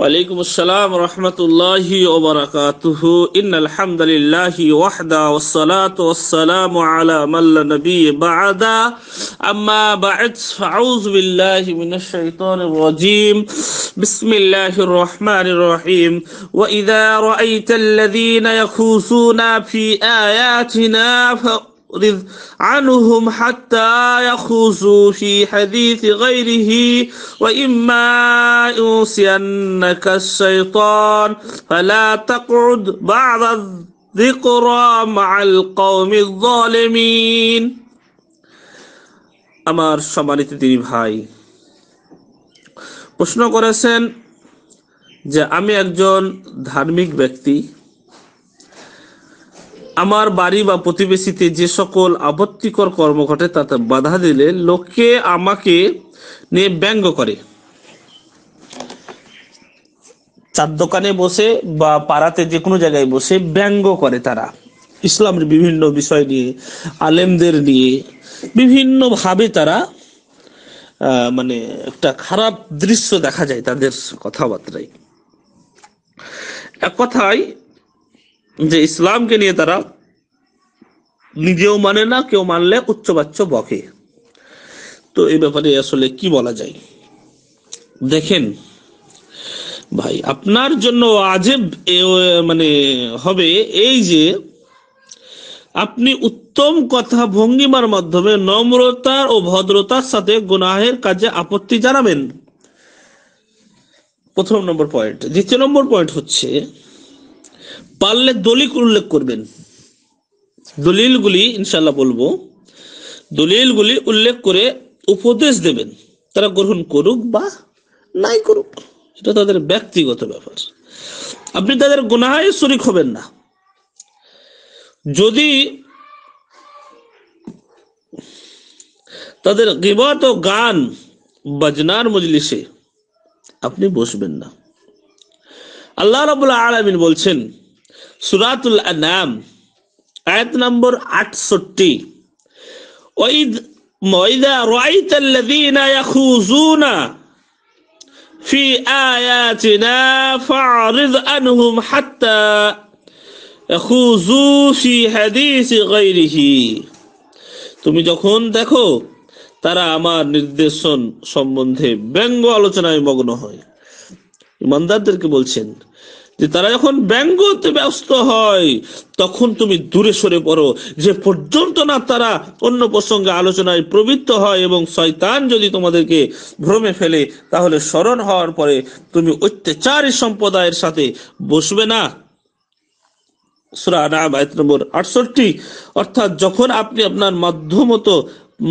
وعليكم السلام ورحمة الله وبركاته إن الحمد لله وحده والصلاة والسلام على من لا نبي بعدا أما بعد فأعوذ بالله من الشيطان الرجيم بسم الله الرحمن الرحيم وإذا رأيت الذين يخوصون في آياتنا فأ واضرب عنهم حتى يخوضوا في حديث غيره وإما ينسينك الشيطان فلا تقعد بعد الذكرى مع القوم الظالمين আমার সম্মানিত তিনি ভাই প্রশ্ন করেছেন যে আমি একজন ধার্মিক ব্যক্তি আমার বাড়ি বা প্রতিবেশীতে যে সকল আপত্তিকর কর্ম ঘটে তাতে বাধা দিলে লোকে আমাকে নিয়ে ব্যঙ্গ করে চার দোকানে বসে বা পাড়াতে যে কোনো জায়গায় বসে ব্যঙ্গ করে তারা ইসলামের বিভিন্ন বিষয় নিয়ে আলেমদের নিয়ে বিভিন্নভাবে তারা মানে একটা খারাপ দৃশ্য দেখা যায় তাদের কথাবার্তায় এক কথায় যে ইসলামকে নিয়ে তারা নিজেও মানে না কেউ মানলে উচ্চবাচ্য বকে তো এই ব্যাপারে আসলে কি বলা যায় দেখেন ভাই আপনার জন্য আজেব মানে হবে এই যে আপনি উত্তম কথা ভঙ্গিমার মাধ্যমে নম্রতা ও ভদ্রতার সাথে গুনাহের কাজে আপত্তি জানাবেন প্রথম নম্বর পয়েন্ট দ্বিতীয় নম্বর পয়েন্ট হচ্ছে পারলে দলিল উল্লেখ করবেন দলিলগুলি ইনশাল্লাহ বলবো দলিলগুলি উল্লেখ করে উপদেশ দেবেন তারা গ্রহণ করুক বা নাই করুক এটা তাদের ব্যক্তিগত ব্যাপার আপনি তাদের গুনায় শরিক হবেন না যদি তাদের গিবত ও গান বাজনার মজলিসে আপনি বসবেন না আল্লাহ রবুল্লা আলমিন বলছেন সুরাতুল আনাম আয়াত নম্বর আটষট্টি ওইদ ময়দা রাইত আল্লাযীনা ইয়াখুযুনা ফি আয়াতিনা ফা'রিদ আনহুম حتى يخوضوا في حديث غيره তুমি যখন দেখো তারা আমার নির্দেশন সম্বন্ধে ব্যঙ্গ আলোচনায় মগ্ন হয় ইমানদারদেরকে বলছেন যে তারা যখন ব্যঙ্গতে ব্যস্ত হয় তখন তুমি দূরে সরে পড়ো যে পর্যন্ত না তারা অন্য প্রসঙ্গে আলোচনায় প্রবৃত্ত হয় এবং শয়তান যদি তোমাদেরকে ভ্রমে ফেলে তাহলে স্মরণ হওয়ার পরে তুমি অত্যাচারী সম্প্রদায়ের সাথে বসবে না সুরা নাম আয়ত নম্বর আটষট্টি অর্থাৎ যখন আপনি আপনার মাধ্যমত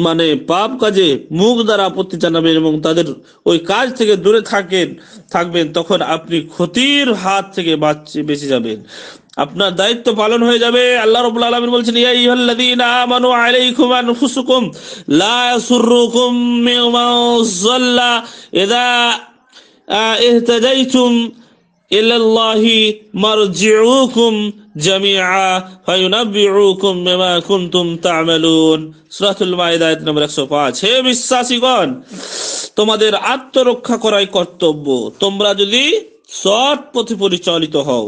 মানে পাপ কাজে মুখ দ্বারা আপত্তি জানাবেন এবং তাদের ওই কাজ থেকে দূরে থাকেন থাকবেন তখন আপনি ক্ষতির হাত থেকে বেঁচে যাবেন আপনার দায়িত্ব পালন হয়ে যাবে আল্লাহ রাব্বুল আলমিন বলছেন ইয়া লা বিশ্বাসীগণ তোমাদের আত্মরক্ষা করাই কর্তব্য তোমরা যদি সৎ পথে পরিচালিত হও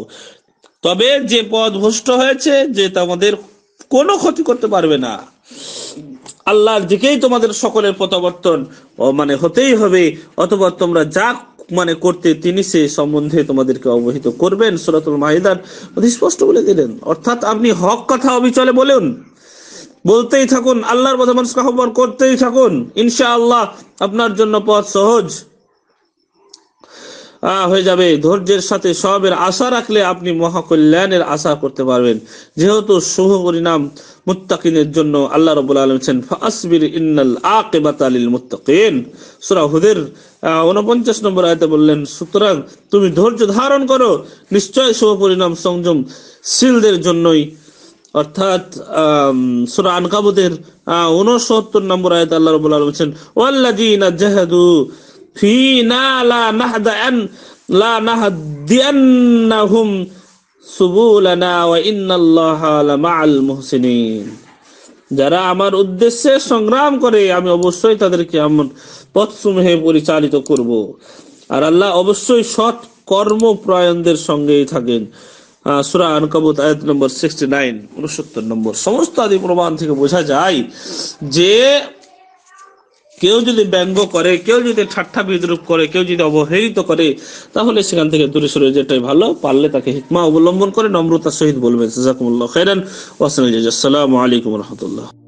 তবে যে পদ ভ্রষ্ট হয়েছে যে তোমাদের কোনো ক্ষতি করতে পারবে না আল্লাহর দিকেই তোমাদের সকলের প্রত্যাবর্তন মানে হতেই হবে অথবা তোমরা যা মানে করতে তিনি সে সম্বন্ধে তোমাদেরকে অবহিত করবেন সুরাতুল মাহিদার অতি স্পষ্ট বলে দিলেন অর্থাৎ আপনি হক কথা অবিচলে বলুন বলতেই থাকুন আল্লাহর মতো মানুষকে আহ্বান করতেই থাকুন ইনশা আল্লাহ আপনার জন্য পথ সহজ হয়ে যাবে ধৈর্যের সাথে সবের আশা রাখলে আপনি মহাকল্যাণের আশা করতে পারবেন যেহেতু শুভ পরিণাম মুত্তাকিনের জন্য আল্লাহ রবুল আলমছেন ফাসবির ইন্নাল আকেবাত আলিল মুত্তাকিন সুরা হুদের উনপঞ্চাশ নম্বর আয়তে বললেন সুতরাং তুমি ধৈর্য ধারণ করো নিশ্চয় শুভ পরিণাম সংযম শিলদের জন্যই অর্থাৎ সুরা আনকাবুদের উনসত্তর নম্বর আয়তে আল্লাহ রবুল আলমছেন ওয়াল্লাদিনা জাহাদু লা যারা আমার উদ্দেশ্যে সংগ্রাম করে আমি অবশ্যই তাদেরকে আমার পথসমূহে পরিচালিত করব আর আল্লাহ অবশ্যই সৎ কর্মপ্রয়ণদের সঙ্গেই থাকেন নম্বর সিক্সটি নাইন নম্বর সমস্ত আদি প্রমাণ থেকে বোঝা যায় যে কেউ যদি ব্যঙ্গ করে কেউ যদি ঠাট্টা বিদ্রুপ করে কেউ যদি অবহেলিত করে তাহলে সেখান থেকে দূরে সরে যেটাই ভালো পারলে তাকে হিকমা অবলম্বন করে নম্রতার সহিত বলবেন জাকুমুল্লাহ খেরান ওয়াসালাম আলাইকুম রহমতুল্লাহ